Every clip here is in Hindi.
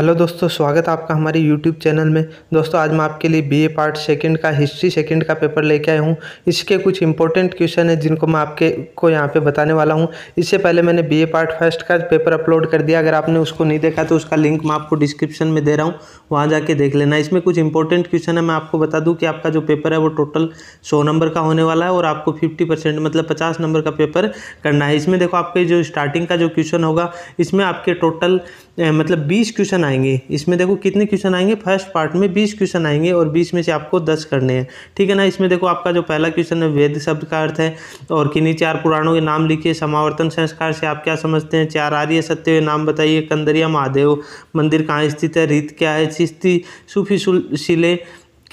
हेलो दोस्तों स्वागत है आपका हमारे यूट्यूब चैनल में दोस्तों आज मैं आपके लिए बीए पार्ट सेकंड का हिस्ट्री सेकंड का पेपर लेके आया हूँ इसके कुछ इंपॉर्टेंट क्वेश्चन है जिनको मैं आपके को यहाँ पे बताने वाला हूँ इससे पहले मैंने बीए पार्ट फर्स्ट का पेपर अपलोड कर दिया अगर आपने उसको नहीं देखा तो उसका लिंक मैं आपको डिस्क्रिप्शन में दे रहा हूँ वहाँ जाके देख लेना इसमें कुछ इंपॉर्टेंट क्वेश्चन है मैं आपको बता दूँ कि आपका जो पेपर है वो टोटल सौ नंबर का होने वाला है और आपको फिफ्टी मतलब पचास नंबर का पेपर करना है इसमें देखो आपके जो स्टार्टिंग का जो क्वेश्चन होगा इसमें आपके टोटल मतलब बीस क्वेश्चन आएंगे इसमें देखो कितने क्वेश्चन आएंगे फर्स्ट पार्ट में बीस क्वेश्चन आएंगे और बीस में से आपको दस करने हैं ठीक है ना इसमें देखो आपका जो पहला क्वेश्चन है वेद शब्द का अर्थ है और किन्हीं चार पुराणों के नाम लिखिए समावर्तन संस्कार से आप क्या समझते हैं चार आर्य सत्य नाम बताइए कंदरिया महादेव मंदिर कहाँ स्थित है रीत क्या है चिश्ती सूफी शिले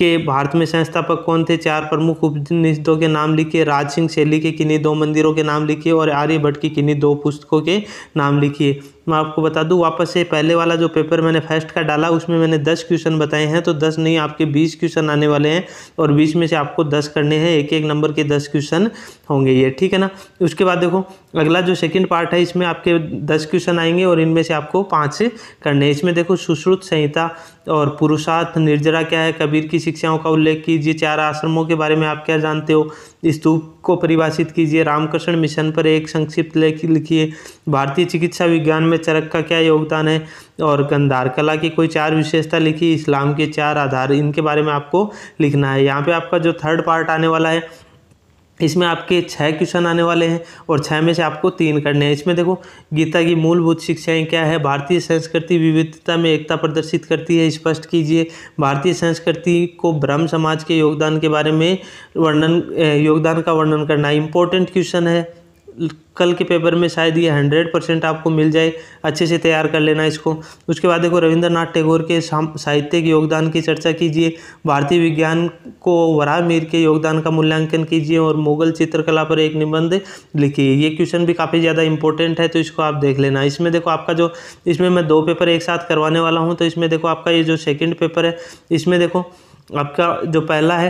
के भारत में संस्थापक कौन थे चार प्रमुख उपनिषदों के नाम लिखे राज सिंह शैली के किन्हीं दो मंदिरों के नाम लिखिए और आर्यभट्ट की किन्हीं दो पुस्तकों के नाम लिखिए मैं आपको बता दूं वापस से पहले वाला जो पेपर मैंने फर्स्ट का डाला उसमें मैंने दस क्वेश्चन बताए हैं तो दस नहीं आपके बीस क्वेश्चन आने वाले हैं और बीस में से आपको दस करने हैं एक एक नंबर के दस क्वेश्चन होंगे ये ठीक है ना उसके बाद देखो अगला जो सेकंड पार्ट है इसमें आपके दस क्वेश्चन आएंगे और इनमें से आपको पाँच करने हैं इसमें देखो सुश्रुत संहिता और पुरुषार्थ निर्जरा क्या है कबीर की शिक्षाओं का उल्लेख कीजिए चार आश्रमों के बारे में आप क्या जानते हो स्तूप को परिभाषित कीजिए रामकृष्ण मिशन पर एक संक्षिप्त लेख लिखिए भारतीय चिकित्सा विज्ञान में में चरक का क्या योगदान है और गंधार कला की कोई चार विशेषता लिखी इस्लाम के चार आधार इनके बारे में आपको लिखना है यहाँ पे आपका जो थर्ड पार्ट आने वाला है इसमें आपके छः क्वेश्चन आने वाले हैं और छः में से आपको तीन करने हैं इसमें देखो गीता की मूलभूत शिक्षाएं क्या है भारतीय संस्कृति विविधता में एकता प्रदर्शित करती है स्पष्ट कीजिए भारतीय संस्कृति को ब्रह्म समाज के योगदान के बारे में वर्णन योगदान का वर्णन करना इम्पोर्टेंट क्वेश्चन है कल के पेपर में शायद ये हंड्रेड परसेंट आपको मिल जाए अच्छे से तैयार कर लेना इसको उसके बाद देखो रविंद्रनाथ टैगोर के साहित्य के योगदान की चर्चा कीजिए भारतीय विज्ञान को वराह मीर के योगदान का मूल्यांकन कीजिए और मुगल चित्रकला पर एक निबंध लिखिए ये क्वेश्चन भी काफ़ी ज़्यादा इंपॉर्टेंट है तो इसको आप देख लेना इसमें देखो आपका जो इसमें मैं दो पेपर एक साथ करवाने वाला हूँ तो इसमें देखो आपका ये जो सेकेंड पेपर है इसमें देखो आपका जो पहला है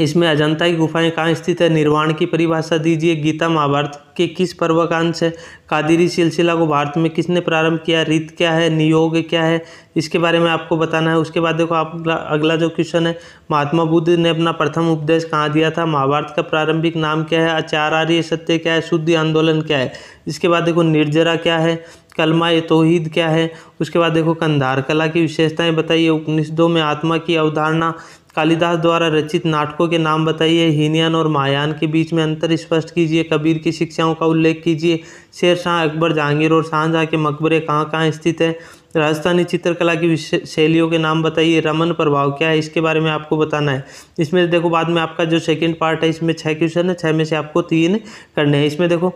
इसमें अजंता की गुफाएं कहाँ स्थित है निर्वाण की परिभाषा दीजिए गीता महाभारत के किस पर्व का अंश है कादिरी सिलसिला को भारत में किसने प्रारंभ किया रीत क्या है नियोग क्या है इसके बारे में आपको बताना है उसके बाद देखो आप अगला जो क्वेश्चन है महात्मा बुद्ध ने अपना प्रथम उपदेश कहाँ दिया था महाभारत का प्रारंभिक नाम क्या है आचार्य सत्य क्या है शुद्धि आंदोलन क्या है इसके बाद देखो निर्जरा क्या है कलमा ये तोहिद क्या है उसके बाद देखो कंधार कला की विशेषताएं बताइए उपनिषदों में आत्मा की अवधारणा कालिदास द्वारा रचित नाटकों के नाम बताइए हीनयान और मायान के बीच में अंतर स्पष्ट कीजिए कबीर की शिक्षाओं का उल्लेख कीजिए शेर शाह अकबर जहांगीर और शाहजहाँ के मकबरे कहाँ कहाँ स्थित है राजस्थानी चित्रकला की शैलियों के नाम बताइए रमन प्रभाव क्या है इसके बारे में आपको बताना है इसमें देखो बाद में आपका जो सेकंड पार्ट है इसमें छः क्वेश्चन है छः में से आपको तीन करने हैं इसमें देखो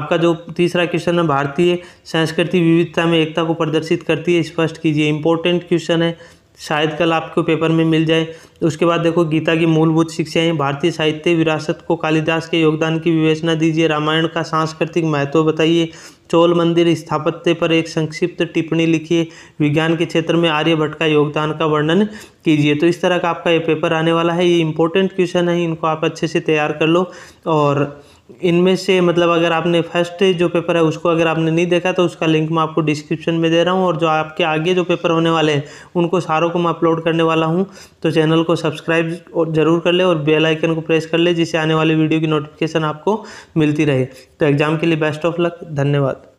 आपका जो तीसरा क्वेश्चन है भारतीय संस्कृति विविधता में एकता को प्रदर्शित करती है स्पष्ट कीजिए इंपॉर्टेंट क्वेश्चन है शायद कल आपको पेपर में मिल जाए उसके बाद देखो गीता की मूलभूत शिक्षाएं भारतीय साहित्य विरासत को कालिदास के योगदान की विवेचना दीजिए रामायण का सांस्कृतिक महत्व बताइए चोल मंदिर स्थापत्य पर एक संक्षिप्त टिप्पणी लिखिए विज्ञान के क्षेत्र में आर्यभट्ट का योगदान का वर्णन कीजिए तो इस तरह का आपका ये पेपर आने वाला है ये इंपॉर्टेंट क्वेश्चन है इनको आप अच्छे से तैयार कर लो और इनमें से मतलब अगर आपने फर्स्ट जो पेपर है उसको अगर आपने नहीं देखा तो उसका लिंक मैं आपको डिस्क्रिप्शन में दे रहा हूँ और जो आपके आगे जो पेपर होने वाले हैं उनको सारों को मैं अपलोड करने वाला हूँ तो चैनल को सब्सक्राइब और ज़रूर कर ले और बेल आइकन को प्रेस कर ले जिससे आने वाली वीडियो की नोटिफिकेशन आपको मिलती रहे तो एग्ज़ाम के लिए बेस्ट ऑफ लक धन्यवाद